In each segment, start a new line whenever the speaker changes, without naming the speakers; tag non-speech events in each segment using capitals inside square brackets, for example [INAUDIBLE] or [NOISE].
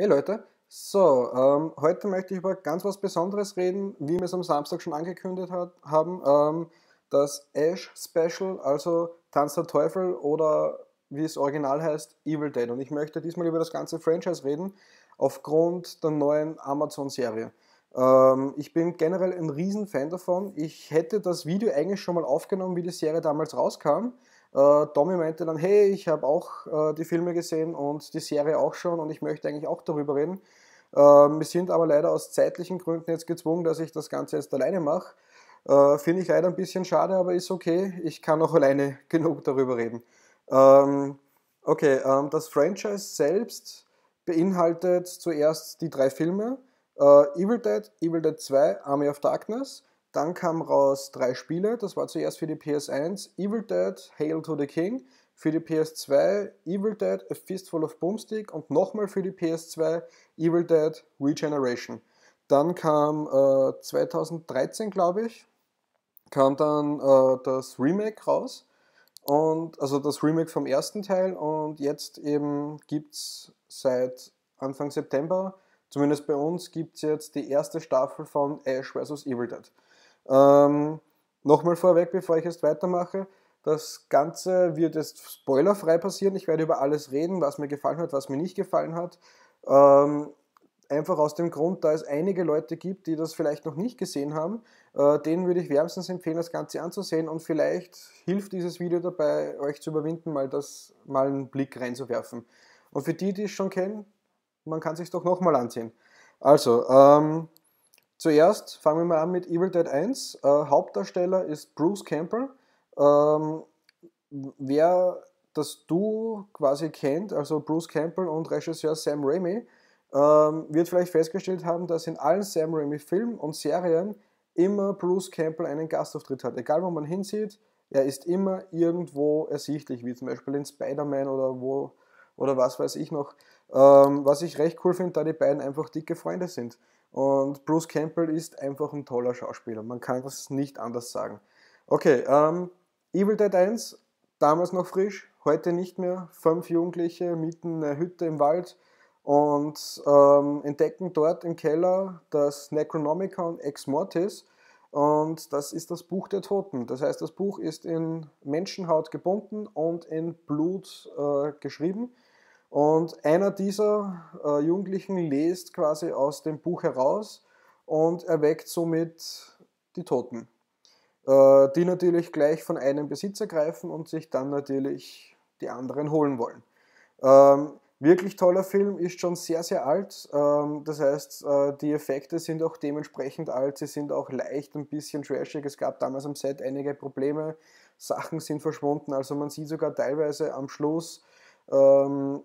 Hey Leute, so, ähm, heute möchte ich über ganz was Besonderes reden, wie wir es am Samstag schon angekündigt hat, haben. Ähm, das Ash Special, also Tanz der Teufel oder wie es original heißt, Evil Dead. Und ich möchte diesmal über das ganze Franchise reden, aufgrund der neuen Amazon-Serie. Ähm, ich bin generell ein Riesenfan davon. Ich hätte das Video eigentlich schon mal aufgenommen, wie die Serie damals rauskam. Äh, Tommy meinte dann, hey, ich habe auch äh, die Filme gesehen und die Serie auch schon und ich möchte eigentlich auch darüber reden. Ähm, wir sind aber leider aus zeitlichen Gründen jetzt gezwungen, dass ich das Ganze jetzt alleine mache. Äh, finde ich leider ein bisschen schade, aber ist okay. Ich kann auch [LAUGHS] alleine genug darüber reden. Ähm, okay, ähm, das Franchise selbst beinhaltet zuerst die drei Filme. Äh, Evil Dead, Evil Dead 2, Army of Darkness dann kam raus drei Spiele. Das war zuerst für die PS1 Evil Dead, Hail to the King. Für die PS2 Evil Dead, A Fistful of Boomstick. Und nochmal für die PS2 Evil Dead Regeneration. Dann kam äh, 2013, glaube ich, kam dann äh, das Remake raus. Und, also das Remake vom ersten Teil. Und jetzt eben gibt es seit Anfang September, zumindest bei uns, gibt es jetzt die erste Staffel von Ash vs. Evil Dead. Ähm, Nochmal vorweg, bevor ich jetzt weitermache. Das Ganze wird jetzt spoilerfrei passieren. Ich werde über alles reden, was mir gefallen hat, was mir nicht gefallen hat. Ähm, einfach aus dem Grund, da es einige Leute gibt, die das vielleicht noch nicht gesehen haben. Äh, denen würde ich wärmstens empfehlen, das Ganze anzusehen und vielleicht hilft dieses Video dabei, euch zu überwinden, mal, das, mal einen Blick reinzuwerfen. Und für die, die es schon kennen, man kann es sich doch nochmal ansehen. Also, ähm, Zuerst fangen wir mal an mit Evil Dead 1. Äh, Hauptdarsteller ist Bruce Campbell. Ähm, wer das Du quasi kennt, also Bruce Campbell und Regisseur Sam Raimi, ähm, wird vielleicht festgestellt haben, dass in allen Sam Raimi-Filmen und Serien immer Bruce Campbell einen Gastauftritt hat. Egal, wo man hinsieht, er ist immer irgendwo ersichtlich, wie zum Beispiel in Spider-Man oder wo oder was weiß ich noch. Ähm, was ich recht cool finde, da die beiden einfach dicke Freunde sind. Und Bruce Campbell ist einfach ein toller Schauspieler. Man kann das nicht anders sagen. Okay, ähm, Evil Dead 1, damals noch frisch, heute nicht mehr. Fünf Jugendliche mieten eine Hütte im Wald und ähm, entdecken dort im Keller das Necronomicon Ex Mortis. Und das ist das Buch der Toten. Das heißt, das Buch ist in Menschenhaut gebunden und in Blut äh, geschrieben. Und einer dieser äh, Jugendlichen lest quasi aus dem Buch heraus und erweckt somit die Toten, äh, die natürlich gleich von einem Besitzer greifen und sich dann natürlich die anderen holen wollen. Ähm, wirklich toller Film, ist schon sehr, sehr alt. Ähm, das heißt, äh, die Effekte sind auch dementsprechend alt, sie sind auch leicht ein bisschen trashig. Es gab damals am Set einige Probleme, Sachen sind verschwunden, also man sieht sogar teilweise am Schluss, ähm,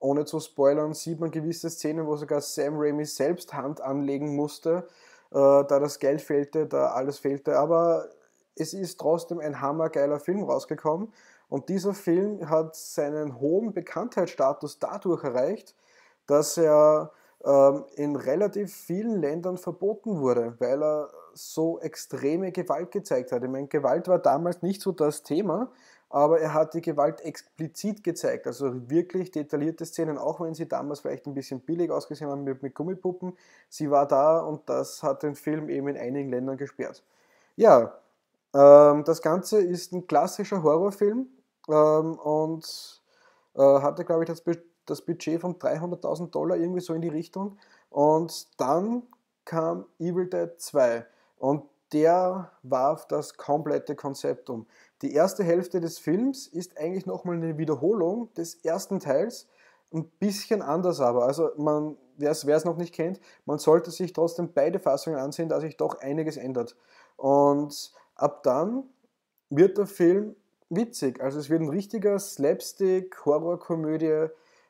ohne zu spoilern, sieht man gewisse Szenen, wo sogar Sam Raimi selbst Hand anlegen musste, äh, da das Geld fehlte, da alles fehlte. Aber es ist trotzdem ein hammergeiler Film rausgekommen. Und dieser Film hat seinen hohen Bekanntheitsstatus dadurch erreicht, dass er ähm, in relativ vielen Ländern verboten wurde, weil er so extreme Gewalt gezeigt hat. Ich meine, Gewalt war damals nicht so das Thema, aber er hat die Gewalt explizit gezeigt, also wirklich detaillierte Szenen, auch wenn sie damals vielleicht ein bisschen billig ausgesehen haben mit, mit Gummipuppen. Sie war da und das hat den Film eben in einigen Ländern gesperrt. Ja, ähm, das Ganze ist ein klassischer Horrorfilm ähm, und äh, hatte, glaube ich, das, das Budget von 300.000 Dollar irgendwie so in die Richtung. Und dann kam Evil Dead 2 und der warf das komplette Konzept um. Die erste Hälfte des Films ist eigentlich nochmal eine Wiederholung des ersten Teils, ein bisschen anders aber. Also man, wer es noch nicht kennt, man sollte sich trotzdem beide Fassungen ansehen, da sich doch einiges ändert. Und ab dann wird der Film witzig. Also es wird ein richtiger Slapstick, Horrorkomödie,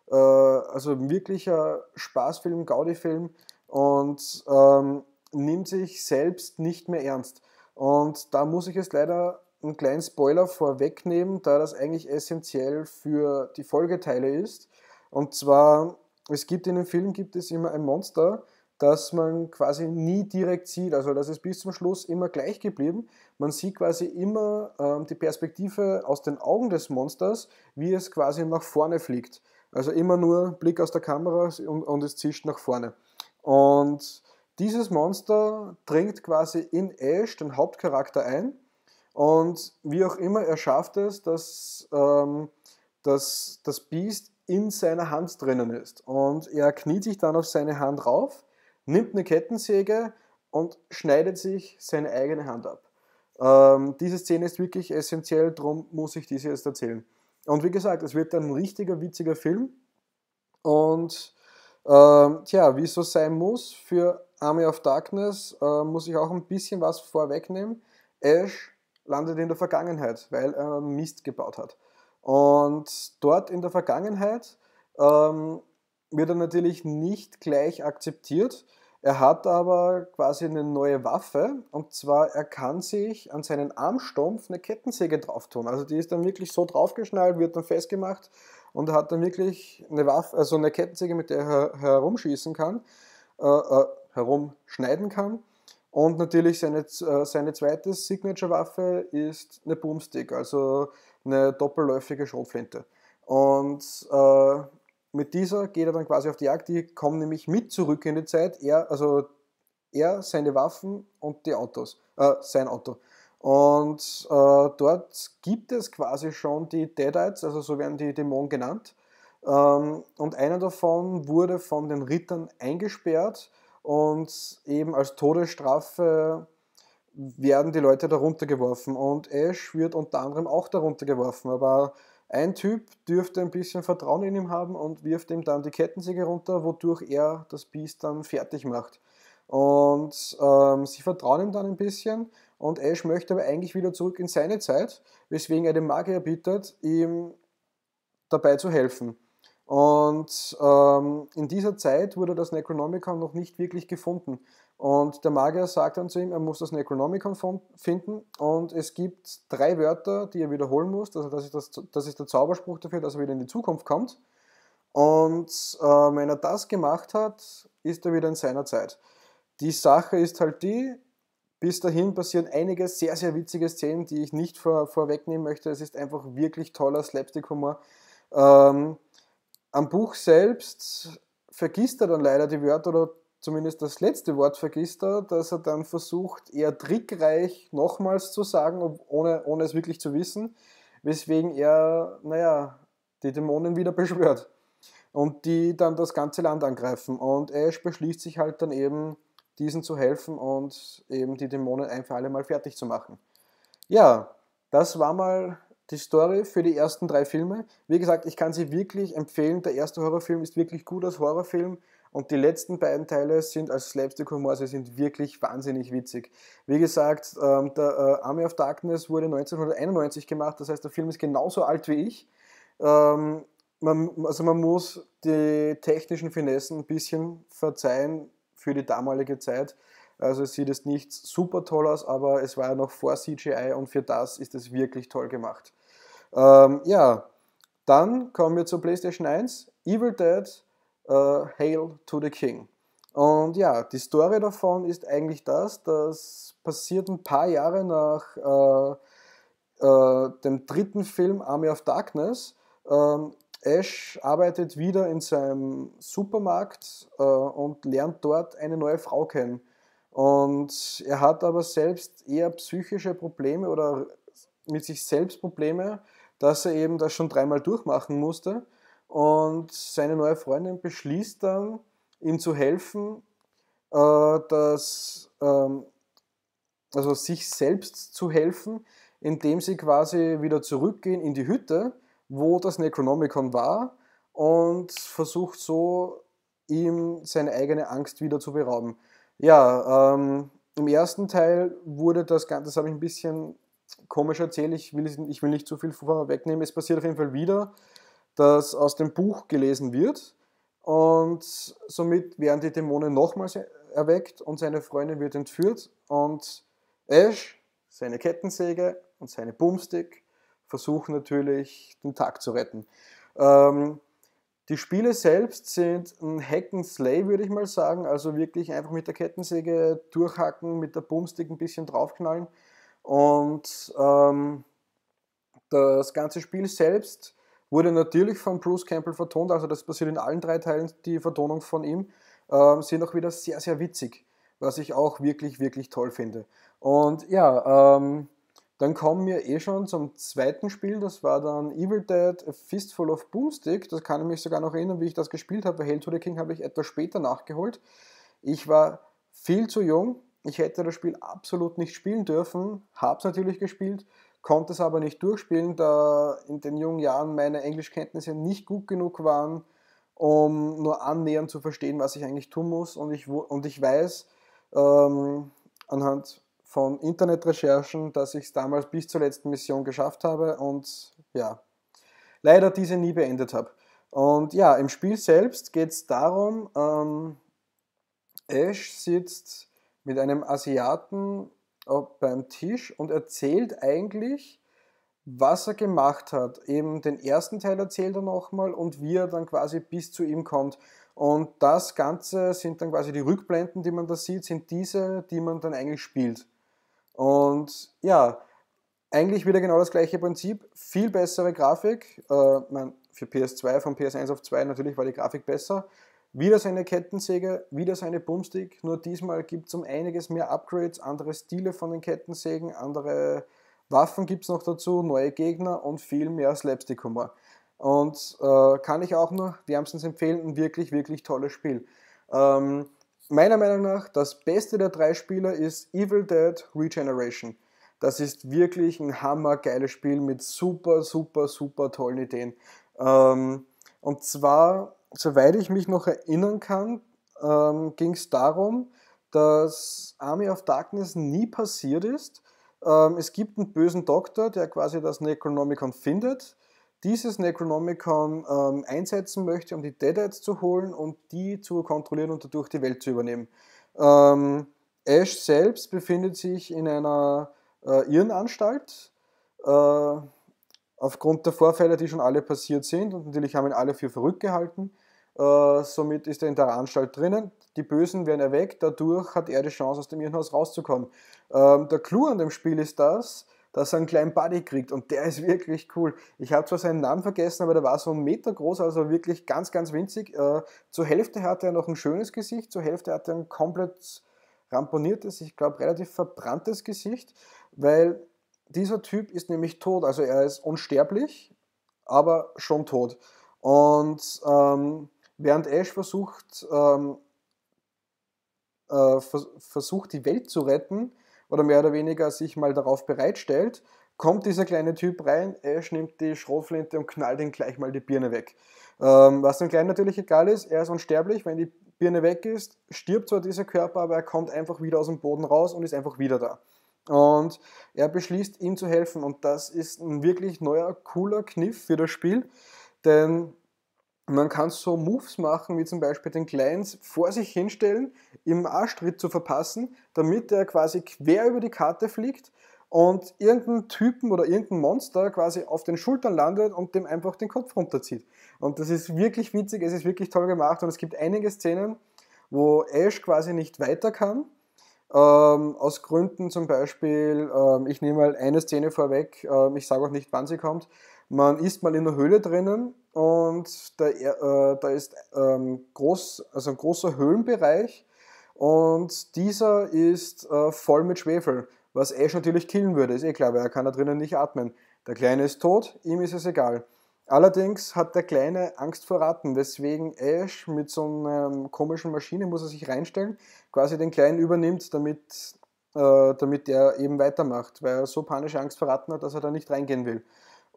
äh, also ein wirklicher Spaßfilm, Gaudi-Film und ähm, nimmt sich selbst nicht mehr ernst. Und da muss ich es leider einen kleinen Spoiler vorwegnehmen, da das eigentlich essentiell für die Folgeteile ist. Und zwar, es gibt in den Filmen gibt es immer ein Monster, das man quasi nie direkt sieht. Also das ist bis zum Schluss immer gleich geblieben. Man sieht quasi immer ähm, die Perspektive aus den Augen des Monsters, wie es quasi nach vorne fliegt. Also immer nur Blick aus der Kamera und, und es zischt nach vorne. Und dieses Monster dringt quasi in Ash, den Hauptcharakter, ein und wie auch immer, er schafft es, dass, ähm, dass das Biest in seiner Hand drinnen ist. Und er kniet sich dann auf seine Hand rauf, nimmt eine Kettensäge und schneidet sich seine eigene Hand ab. Ähm, diese Szene ist wirklich essentiell, darum muss ich diese jetzt erzählen. Und wie gesagt, es wird ein richtiger, witziger Film. Und ähm, tja, wie es so sein muss, für Army of Darkness äh, muss ich auch ein bisschen was vorwegnehmen. Ash landet in der Vergangenheit, weil er Mist gebaut hat. Und dort in der Vergangenheit ähm, wird er natürlich nicht gleich akzeptiert. Er hat aber quasi eine neue Waffe und zwar er kann sich an seinen Armstumpf eine Kettensäge drauf tun. Also die ist dann wirklich so draufgeschnallt, wird dann festgemacht und er hat dann wirklich eine Waffe, also eine Kettensäge, mit der er herumschießen kann, äh, äh, herumschneiden kann. Und natürlich seine, äh, seine zweite Signature-Waffe ist eine Boomstick, also eine doppelläufige Schrotflinte. Und äh, mit dieser geht er dann quasi auf die Jagd. Die kommen nämlich mit zurück in die Zeit. Er, also er, seine Waffen und die Autos, äh, sein Auto. Und äh, dort gibt es quasi schon die Deadites, also so werden die Dämonen genannt. Ähm, und einer davon wurde von den Rittern eingesperrt und eben als Todesstrafe werden die Leute darunter geworfen und Ash wird unter anderem auch darunter geworfen, aber ein Typ dürfte ein bisschen Vertrauen in ihm haben und wirft ihm dann die Kettensäge runter, wodurch er das Biest dann fertig macht. Und ähm, sie vertrauen ihm dann ein bisschen und Ash möchte aber eigentlich wieder zurück in seine Zeit, weswegen er dem Magier bittet, ihm dabei zu helfen. Und ähm, in dieser Zeit wurde das Necronomicon noch nicht wirklich gefunden. Und der Magier sagt dann zu ihm, er muss das Necronomicon finden und es gibt drei Wörter, die er wiederholen muss. Also das ist, das, das ist der Zauberspruch dafür, dass er wieder in die Zukunft kommt. Und äh, wenn er das gemacht hat, ist er wieder in seiner Zeit. Die Sache ist halt die, bis dahin passieren einige sehr, sehr witzige Szenen, die ich nicht vor, vorwegnehmen möchte. Es ist einfach wirklich toller Slapstick-Humor. Ähm, am Buch selbst vergisst er dann leider die Wörter oder zumindest das letzte Wort vergisst er, dass er dann versucht, eher trickreich nochmals zu sagen, ohne, ohne es wirklich zu wissen, weswegen er, naja, die Dämonen wieder [LAUGHS] beschwört und die dann das ganze Land angreifen. Und Ash beschließt sich halt dann eben, diesen zu helfen und eben die Dämonen ein für alle Mal fertig zu machen. Ja, das war mal die Story für die ersten drei Filme, wie gesagt, ich kann sie wirklich empfehlen. Der erste Horrorfilm ist wirklich gut als Horrorfilm und die letzten beiden Teile sind als Slapstick-Humor, sie sind wirklich wahnsinnig witzig. Wie gesagt, ähm, der äh, Army of Darkness wurde 1991 gemacht, das heißt, der Film ist genauso alt wie ich. Ähm, man, also man muss die technischen Finessen ein bisschen verzeihen für die damalige Zeit. Also es sieht jetzt nicht super toll aus, aber es war ja noch vor CGI und für das ist es wirklich toll gemacht. Ähm, ja, dann kommen wir zur PlayStation 1. Evil Dead, uh, Hail to the King. Und ja, die Story davon ist eigentlich das, das passiert ein paar Jahre nach äh, äh, dem dritten Film Army of Darkness. Ähm, Ash arbeitet wieder in seinem Supermarkt äh, und lernt dort eine neue Frau kennen. Und er hat aber selbst eher psychische Probleme oder mit sich selbst Probleme, dass er eben das schon dreimal durchmachen musste. Und seine neue Freundin beschließt dann, ihm zu helfen, äh, dass, ähm, also sich selbst zu helfen, indem sie quasi wieder zurückgehen in die Hütte, wo das Necronomicon war, und versucht so, ihm seine eigene Angst wieder zu berauben. Ja, ähm, im ersten Teil wurde das Ganze, das habe ich ein bisschen komisch erzähle, ich will, ich will nicht zu viel vorwegnehmen, es passiert auf jeden Fall wieder, dass aus dem Buch gelesen wird und somit werden die Dämonen nochmals erweckt und seine Freundin wird entführt und Ash, seine Kettensäge und seine Boomstick versuchen natürlich den Tag zu retten. Ähm, die Spiele selbst sind ein Hackenslay, würde ich mal sagen, also wirklich einfach mit der Kettensäge durchhacken, mit der Boomstick ein bisschen draufknallen. Und ähm, das ganze Spiel selbst wurde natürlich von Bruce Campbell vertont, also das passiert in allen drei Teilen, die Vertonung von ihm, ähm, sind auch wieder sehr, sehr witzig, was ich auch wirklich, wirklich toll finde. Und ja, ähm, dann kommen wir eh schon zum zweiten Spiel, das war dann Evil Dead A Fistful of Boomstick, das kann ich mich sogar noch erinnern, wie ich das gespielt habe, weil Hell to the King habe ich etwas später nachgeholt. Ich war viel zu jung, ich hätte das Spiel absolut nicht spielen dürfen, habe es natürlich gespielt, konnte es aber nicht durchspielen, da in den jungen Jahren meine Englischkenntnisse nicht gut genug waren, um nur annähernd zu verstehen, was ich eigentlich tun muss. Und ich, und ich weiß ähm, anhand von Internetrecherchen, dass ich es damals bis zur letzten Mission geschafft habe und ja, leider diese nie beendet habe. Und ja, im Spiel selbst geht es darum, ähm, Ash sitzt mit einem Asiaten äh, beim Tisch und erzählt eigentlich, was er gemacht hat. Eben den ersten Teil erzählt er nochmal und wie er dann quasi bis zu ihm kommt. Und das Ganze sind dann quasi die Rückblenden, die man da sieht, sind diese, die man dann eigentlich spielt. Und ja, eigentlich wieder genau das gleiche Prinzip, viel bessere Grafik. Äh, mein, für PS2 von PS1 auf 2 natürlich war die Grafik besser, wieder seine Kettensäge, wieder seine eine Boomstick, nur diesmal gibt es um einiges mehr Upgrades, andere Stile von den Kettensägen, andere Waffen gibt es noch dazu, neue Gegner und viel mehr Slapstick-Humor. Und äh, kann ich auch nur wärmstens empfehlen, ein wirklich, wirklich tolles Spiel. Ähm, meiner Meinung nach, das beste der drei Spieler ist Evil Dead Regeneration. Das ist wirklich ein hammergeiles Spiel mit super, super, super tollen Ideen. Ähm, und zwar soweit ich mich noch erinnern kann, ähm, ging es darum, dass Army of Darkness nie passiert ist. Ähm, es gibt einen bösen Doktor, der quasi das Necronomicon findet, dieses Necronomicon ähm, einsetzen möchte, um die Deadites zu holen und die zu kontrollieren und dadurch die Welt zu übernehmen. Ähm, Ash selbst befindet sich in einer äh, Irrenanstalt. Äh, aufgrund der Vorfälle, die schon alle passiert sind. Und natürlich haben ihn alle für verrückt gehalten. Äh, somit ist er in der Anstalt drinnen. Die Bösen werden erweckt, dadurch hat er die Chance, aus dem Irrenhaus rauszukommen. Ähm, der Clou an dem Spiel ist das, dass er einen kleinen Buddy kriegt und der ist [LAUGHS] wirklich cool. Ich habe zwar seinen Namen vergessen, aber der war so einen Meter groß, also wirklich ganz, ganz winzig. Äh, zur Hälfte hatte er noch ein schönes Gesicht, zur Hälfte hatte er ein komplett ramponiertes, ich glaube relativ verbranntes Gesicht, weil dieser Typ ist nämlich tot, also er ist unsterblich, aber schon tot. Und ähm, Während Ash versucht, ähm, äh, vers versucht, die Welt zu retten oder mehr oder weniger sich mal darauf bereitstellt, kommt dieser kleine Typ rein, Ash nimmt die Schrotflinte und knallt ihm gleich mal die Birne weg. Ähm, was dem Kleinen natürlich egal ist, er ist unsterblich, wenn die Birne weg ist, stirbt zwar dieser Körper, aber er kommt einfach wieder aus dem Boden raus und ist einfach wieder da. Und er beschließt, ihm zu helfen und das ist ein wirklich neuer, cooler Kniff für das Spiel, denn man kann so Moves machen, wie zum Beispiel den Clients vor sich hinstellen, im Arschtritt zu verpassen, damit er quasi quer über die Karte fliegt und irgendeinen Typen oder irgendein Monster quasi auf den Schultern landet und dem einfach den Kopf runterzieht. Und das ist wirklich witzig, es ist wirklich toll gemacht und es gibt einige Szenen, wo Ash quasi nicht weiter kann. Ähm, aus Gründen zum Beispiel, ähm, ich nehme mal eine Szene vorweg, ähm, ich sage auch nicht, wann sie kommt, man ist mal in der Höhle drinnen und da, äh, da ist ähm, groß, also ein großer Höhlenbereich und dieser ist äh, voll mit Schwefel, was Ash natürlich killen würde, ist eh klar, weil er kann da drinnen nicht atmen. Der Kleine ist tot, ihm ist es egal. Allerdings hat der Kleine Angst vor Ratten, weswegen Ash mit so einer komischen Maschine, muss er sich reinstellen, quasi den Kleinen übernimmt, damit, äh, damit er eben weitermacht, weil er so panische Angst vor Ratten hat, dass er da nicht reingehen will.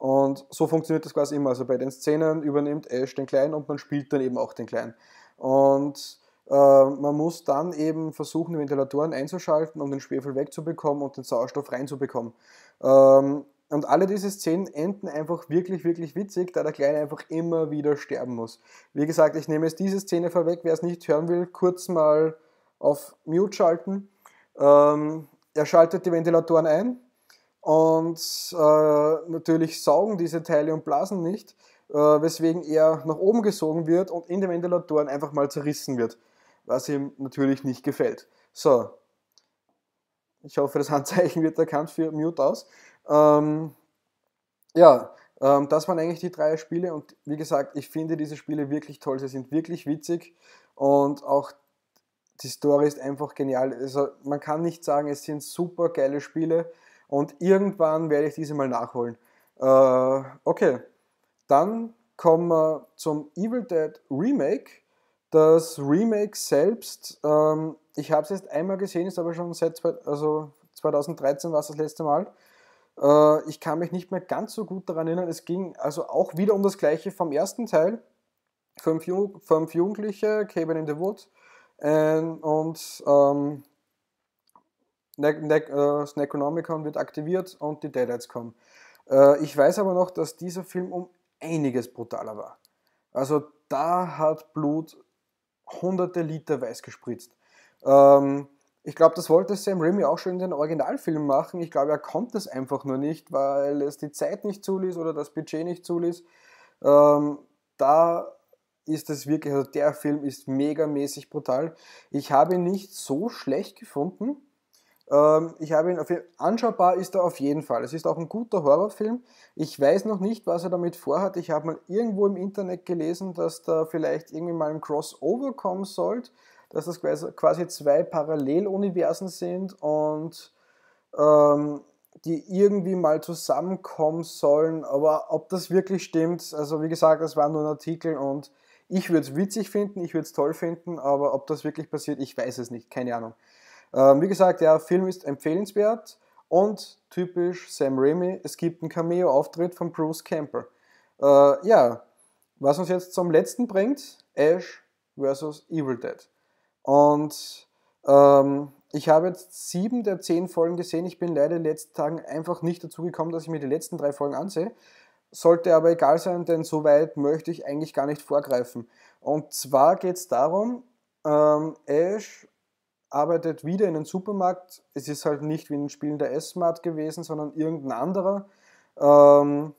Und so funktioniert das quasi immer. Also bei den Szenen übernimmt Ash den Kleinen und man spielt dann eben auch den Kleinen. Und äh, man muss dann eben versuchen, die Ventilatoren einzuschalten, um den Schwefel wegzubekommen und den Sauerstoff reinzubekommen. Ähm, und alle diese Szenen enden einfach wirklich, wirklich witzig, da der Kleine einfach immer wieder sterben muss. Wie gesagt, ich nehme jetzt diese Szene vorweg. Wer es nicht hören will, kurz mal auf Mute schalten. Ähm, er schaltet die Ventilatoren ein, und äh, natürlich saugen diese Teile und Blasen nicht, äh, weswegen er nach oben gesogen wird und in den Ventilatoren einfach mal zerrissen wird, was ihm natürlich nicht gefällt. So, ich hoffe, das [LAUGHS] Handzeichen wird erkannt für Mute aus. Ähm, ja, ähm, das waren eigentlich die drei Spiele und wie gesagt, ich finde diese Spiele wirklich toll, sie sind wirklich witzig und auch die Story ist einfach genial. Also man kann nicht sagen, es sind super geile Spiele, und irgendwann werde ich diese mal nachholen. Äh, okay, dann kommen wir zum Evil Dead Remake. Das Remake selbst, ähm, ich habe es jetzt einmal gesehen, ist aber schon seit also 2013 war es das letzte Mal. Äh, ich kann mich nicht mehr ganz so gut daran erinnern. Es ging also auch wieder um das gleiche vom ersten Teil. Fünf, Ju fünf Jugendliche, Cabin in the Wood. Äh, und ähm, Ne ne äh, das Necronomicon wird aktiviert und die Deadites kommen. Äh, ich weiß aber noch, dass dieser Film um einiges brutaler war. Also da hat Blut hunderte Liter weiß gespritzt. Ähm, ich glaube, das wollte Sam Raimi auch schon in den Originalfilmen machen. Ich glaube, er konnte es einfach nur nicht, weil es die Zeit nicht zuließ oder das Budget nicht zuließ. Ähm, da ist es wirklich, also der Film ist megamäßig brutal. Ich habe ihn nicht so schlecht gefunden. Ähm, ich habe ihn auf, anschaubar ist er auf jeden Fall. Es ist auch ein guter Horrorfilm. Ich weiß noch nicht, was er damit vorhat. Ich habe mal irgendwo im Internet gelesen, dass da vielleicht irgendwie mal ein Crossover kommen sollte, dass das quasi zwei Paralleluniversen sind und ähm, die irgendwie mal zusammenkommen sollen. Aber ob das wirklich stimmt, also wie gesagt, das war nur ein Artikel und ich würde es witzig finden, ich würde es toll finden, aber ob das wirklich passiert, ich weiß es nicht, keine Ahnung. Ähm, wie gesagt, der Film ist empfehlenswert und typisch Sam Raimi, es gibt einen Cameo-Auftritt von Bruce Campbell. Äh, ja, was uns jetzt zum letzten bringt, Ash vs. Evil Dead. Und ähm, ich habe jetzt sieben der zehn Folgen gesehen. Ich bin leider in den letzten Tagen einfach nicht dazu gekommen, dass ich mir die letzten drei Folgen ansehe. Sollte aber egal sein, denn so weit möchte ich eigentlich gar nicht vorgreifen. Und zwar geht es darum, ähm, Ash arbeitet wieder in den Supermarkt. Es ist halt nicht wie in den Spielen der s mart gewesen, sondern irgendein anderer. Ähm,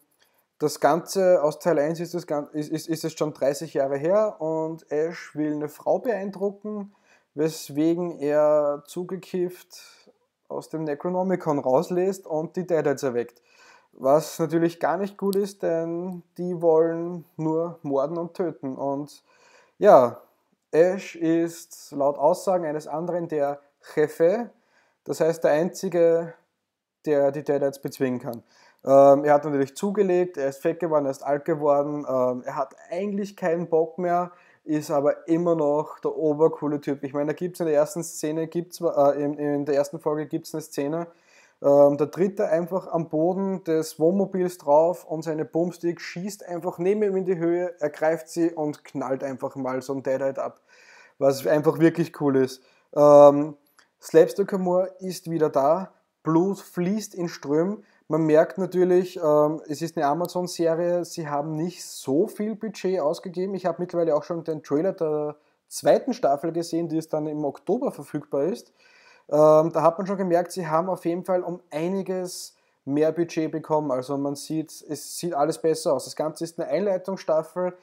das Ganze aus Teil 1 ist, das, ist, ist, ist es schon 30 Jahre her und Ash will eine Frau beeindrucken, weswegen er zugekifft aus dem Necronomicon rauslässt und die Deadheads erweckt. Was natürlich gar nicht gut ist, denn die wollen nur morden und töten. Und ja, Ash ist laut Aussagen eines anderen der Jefe, das heißt der einzige, der die Deadites bezwingen kann. Ähm, er hat natürlich zugelegt, er ist fett geworden, er ist alt geworden, ähm, er hat eigentlich keinen Bock mehr, ist aber immer noch der obercoole Typ. Ich meine, da gibt es in der ersten Szene, gibt's, äh, in, in der ersten Folge gibt es eine Szene, ähm, tritt er einfach am Boden des Wohnmobils drauf und seine Boomstick schießt einfach neben ihm in die Höhe, ergreift sie und knallt einfach mal so ein Deadite ab. Was einfach wirklich cool ist. Ähm, Slapstick Humor ist wieder da. Blut fließt in Strömen. Man merkt natürlich, ähm, es ist eine Amazon-Serie, sie haben nicht so viel Budget ausgegeben. Ich habe mittlerweile auch schon den Trailer der zweiten Staffel gesehen, die es dann im Oktober verfügbar ist. Ähm, da hat man schon gemerkt, sie haben auf jeden Fall um einiges mehr Budget bekommen. Also man sieht, es sieht alles besser aus. Das Ganze ist eine Einleitungsstaffel.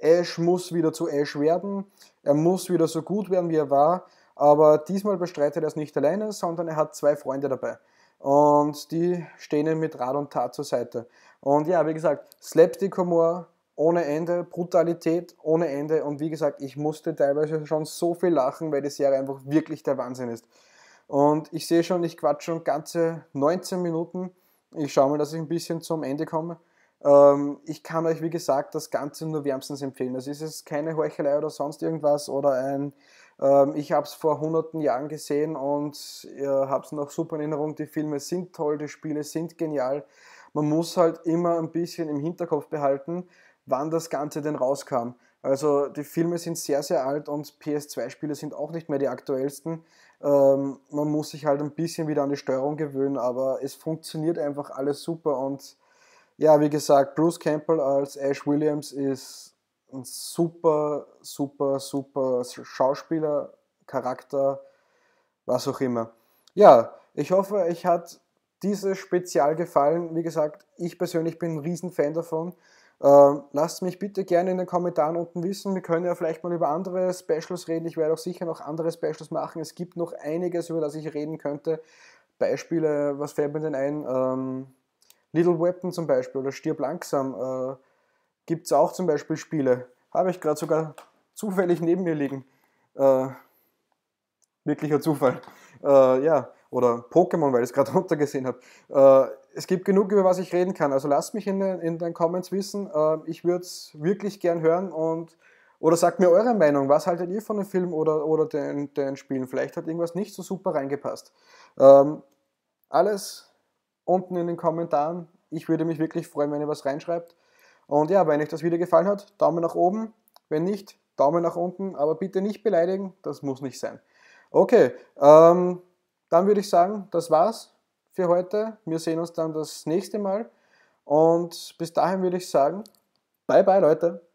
Ash muss wieder zu Ash werden. Er muss wieder so gut werden, wie er war. Aber diesmal bestreitet er es nicht alleine, sondern er hat zwei Freunde dabei. Und die stehen ihm mit Rat und Tat zur Seite. Und ja, wie gesagt, Slapstick-Humor ohne Ende, Brutalität ohne Ende. Und wie gesagt, ich musste teilweise schon so viel lachen, weil die Serie einfach wirklich der Wahnsinn ist. Und ich sehe schon, ich quatsche schon ganze 19 Minuten. Ich schaue mal, dass ich ein bisschen zum Ende komme. Ähm, ich kann euch, wie gesagt, das Ganze nur wärmstens empfehlen. Das ist jetzt keine Heuchelei oder sonst irgendwas oder ein, ähm, ich habe es vor hunderten Jahren gesehen und ihr habt es noch super in Erinnerung. Die Filme sind toll, die Spiele sind genial. Man muss halt immer ein bisschen im Hinterkopf behalten, wann das Ganze denn rauskam. Also die Filme sind sehr, sehr alt und PS2-Spiele sind auch nicht mehr die aktuellsten. Ähm, man muss sich halt ein bisschen wieder an die Steuerung gewöhnen, aber es funktioniert einfach alles super und ja, wie gesagt, Bruce Campbell als Ash Williams ist ein super, super, super Schauspieler, Charakter, was auch immer. Ja, ich hoffe, euch hat dieses Spezial gefallen. Wie gesagt, ich persönlich bin ein Riesenfan davon. Ähm, lasst mich bitte gerne in den Kommentaren unten wissen. Wir können ja vielleicht mal über andere Specials reden. Ich werde auch sicher noch andere Specials machen. Es gibt noch einiges, über das ich reden könnte. Beispiele, was fällt mir denn ein? Ähm, Little Weapon zum Beispiel oder Stirb langsam. Äh, gibt es auch zum Beispiel Spiele. Habe ich gerade sogar zufällig neben mir liegen. Äh, wirklicher Zufall. Äh, ja, oder Pokémon, weil ich es gerade [LAUGHS] runtergesehen habe. Äh, es gibt genug, über was ich reden kann. Also lasst mich in den, in den Comments wissen. Äh, ich würde es wirklich gern hören und oder sagt mir eure Meinung. Was haltet ihr von dem Film oder, oder den, den Spielen? Vielleicht hat irgendwas nicht so super reingepasst. Ähm, alles unten in den Kommentaren. Ich würde mich wirklich freuen, wenn ihr was reinschreibt. Und ja, wenn euch das Video gefallen hat, Daumen nach oben. Wenn nicht, Daumen nach unten. Aber bitte nicht beleidigen, das muss nicht sein. Okay, ähm, dann würde ich sagen, das war's für heute. Wir sehen uns dann das nächste Mal. Und bis dahin würde ich sagen, bye bye Leute.